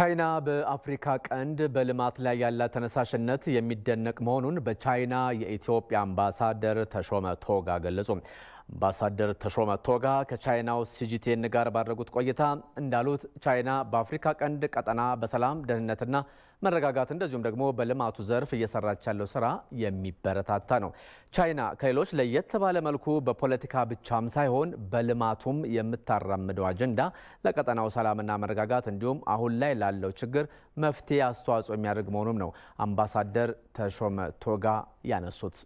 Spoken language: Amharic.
ቻይና በአፍሪካ ቀንድ በልማት ላይ ያላት ተነሳሽነት የሚደነቅ መሆኑን በቻይና የኢትዮጵያ አምባሳደር ተሾመ ቶጋ ገለጹ። አምባሳደር ተሾመ ቶጋ ከቻይናው ሲጂቲኤን ጋር ባደረጉት ቆይታ እንዳሉት ቻይና በአፍሪካ ቀንድ ቀጠና በሰላም ደህንነትና መረጋጋት እንደዚሁም ደግሞ በልማቱ ዘርፍ እየሰራች ያለው ስራ የሚበረታታ ነው። ቻይና ከሌሎች ለየት ባለ መልኩ በፖለቲካ ብቻም ሳይሆን በልማቱም የምታራምደው አጀንዳ ለቀጠናው ሰላምና መረጋጋት እንዲሁም አሁን ላይ ላለው ችግር መፍትሄ አስተዋጽኦ የሚያደርግ መሆኑም ነው አምባሳደር ተሾመ ቶጋ ያነሱት።